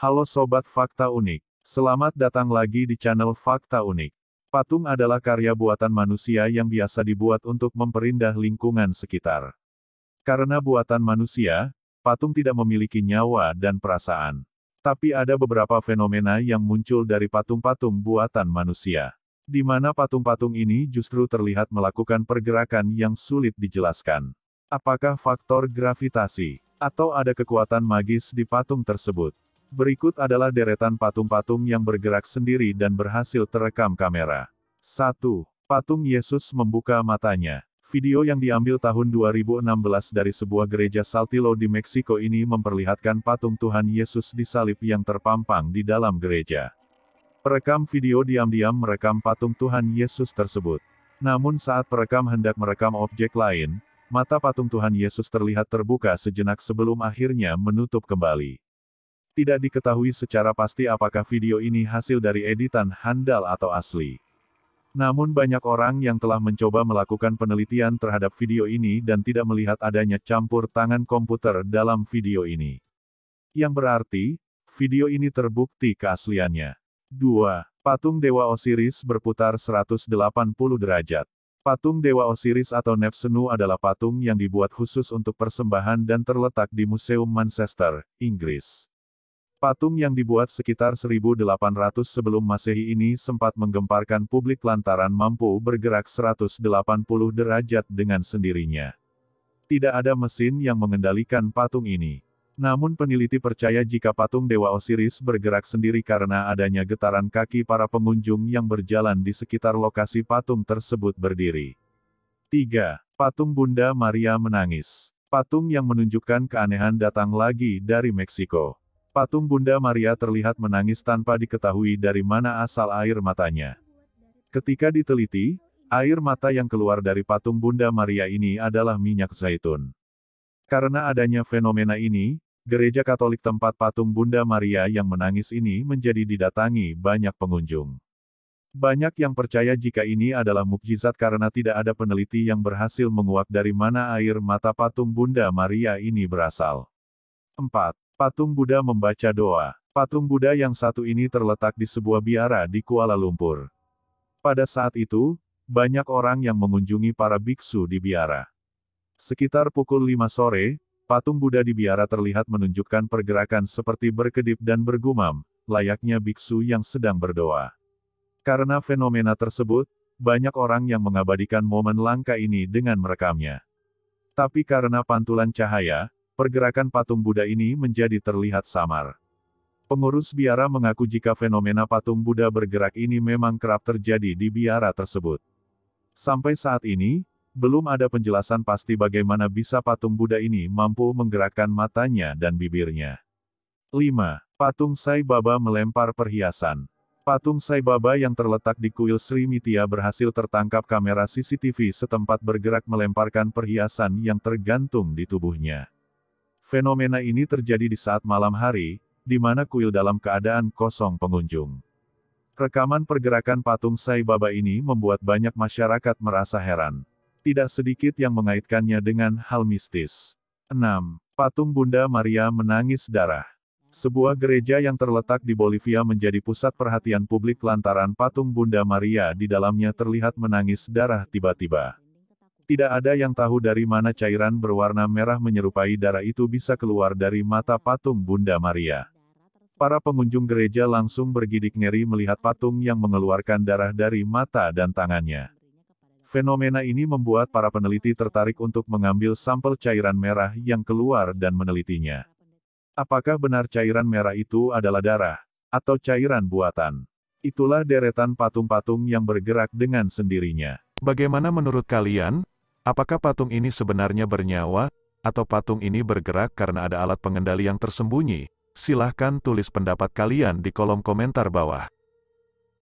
Halo Sobat Fakta Unik. Selamat datang lagi di channel Fakta Unik. Patung adalah karya buatan manusia yang biasa dibuat untuk memperindah lingkungan sekitar. Karena buatan manusia, patung tidak memiliki nyawa dan perasaan. Tapi ada beberapa fenomena yang muncul dari patung-patung buatan manusia. Di mana patung-patung ini justru terlihat melakukan pergerakan yang sulit dijelaskan. Apakah faktor gravitasi, atau ada kekuatan magis di patung tersebut? Berikut adalah deretan patung-patung yang bergerak sendiri dan berhasil terekam kamera. 1. Patung Yesus membuka matanya. Video yang diambil tahun 2016 dari sebuah gereja Saltillo di Meksiko ini memperlihatkan patung Tuhan Yesus di salib yang terpampang di dalam gereja. Perekam video diam-diam merekam patung Tuhan Yesus tersebut. Namun saat perekam hendak merekam objek lain, mata patung Tuhan Yesus terlihat terbuka sejenak sebelum akhirnya menutup kembali. Tidak diketahui secara pasti apakah video ini hasil dari editan handal atau asli. Namun banyak orang yang telah mencoba melakukan penelitian terhadap video ini dan tidak melihat adanya campur tangan komputer dalam video ini. Yang berarti, video ini terbukti keasliannya. 2. Patung Dewa Osiris berputar 180 derajat. Patung Dewa Osiris atau Nefsenu adalah patung yang dibuat khusus untuk persembahan dan terletak di Museum Manchester, Inggris. Patung yang dibuat sekitar 1800 sebelum masehi ini sempat menggemparkan publik lantaran mampu bergerak 180 derajat dengan sendirinya. Tidak ada mesin yang mengendalikan patung ini. Namun peneliti percaya jika patung Dewa Osiris bergerak sendiri karena adanya getaran kaki para pengunjung yang berjalan di sekitar lokasi patung tersebut berdiri. 3. Patung Bunda Maria menangis. Patung yang menunjukkan keanehan datang lagi dari Meksiko. Patung Bunda Maria terlihat menangis tanpa diketahui dari mana asal air matanya. Ketika diteliti, air mata yang keluar dari patung Bunda Maria ini adalah minyak zaitun. Karena adanya fenomena ini, gereja Katolik tempat patung Bunda Maria yang menangis ini menjadi didatangi banyak pengunjung. Banyak yang percaya jika ini adalah mukjizat karena tidak ada peneliti yang berhasil menguak dari mana air mata patung Bunda Maria ini berasal. 4. Patung Buddha membaca doa. Patung Buddha yang satu ini terletak di sebuah biara di Kuala Lumpur. Pada saat itu, banyak orang yang mengunjungi para biksu di biara. Sekitar pukul 5 sore, patung Buddha di biara terlihat menunjukkan pergerakan seperti berkedip dan bergumam, layaknya biksu yang sedang berdoa. Karena fenomena tersebut, banyak orang yang mengabadikan momen langka ini dengan merekamnya. Tapi karena pantulan cahaya, pergerakan patung Buddha ini menjadi terlihat samar. Pengurus biara mengaku jika fenomena patung Buddha bergerak ini memang kerap terjadi di biara tersebut. Sampai saat ini, belum ada penjelasan pasti bagaimana bisa patung Buddha ini mampu menggerakkan matanya dan bibirnya. 5. Patung Sai Baba melempar perhiasan. Patung Sai Baba yang terletak di kuil Sri Mitya berhasil tertangkap kamera CCTV setempat bergerak melemparkan perhiasan yang tergantung di tubuhnya. Fenomena ini terjadi di saat malam hari, di mana kuil dalam keadaan kosong pengunjung. Rekaman pergerakan patung Sai Baba ini membuat banyak masyarakat merasa heran. Tidak sedikit yang mengaitkannya dengan hal mistis. 6. Patung Bunda Maria menangis darah. Sebuah gereja yang terletak di Bolivia menjadi pusat perhatian publik lantaran patung Bunda Maria di dalamnya terlihat menangis darah tiba-tiba. Tidak ada yang tahu dari mana cairan berwarna merah menyerupai darah itu bisa keluar dari mata patung Bunda Maria. Para pengunjung gereja langsung bergidik ngeri melihat patung yang mengeluarkan darah dari mata dan tangannya. Fenomena ini membuat para peneliti tertarik untuk mengambil sampel cairan merah yang keluar dan menelitinya. Apakah benar cairan merah itu adalah darah, atau cairan buatan? Itulah deretan patung-patung yang bergerak dengan sendirinya. Bagaimana menurut kalian? Apakah patung ini sebenarnya bernyawa, atau patung ini bergerak karena ada alat pengendali yang tersembunyi? Silahkan tulis pendapat kalian di kolom komentar bawah.